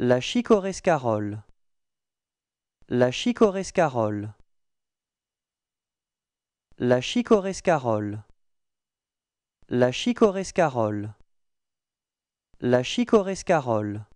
La chicorescarole. La chicorescarole. La chicorescarole. La chicorescarole. La chicorescarole.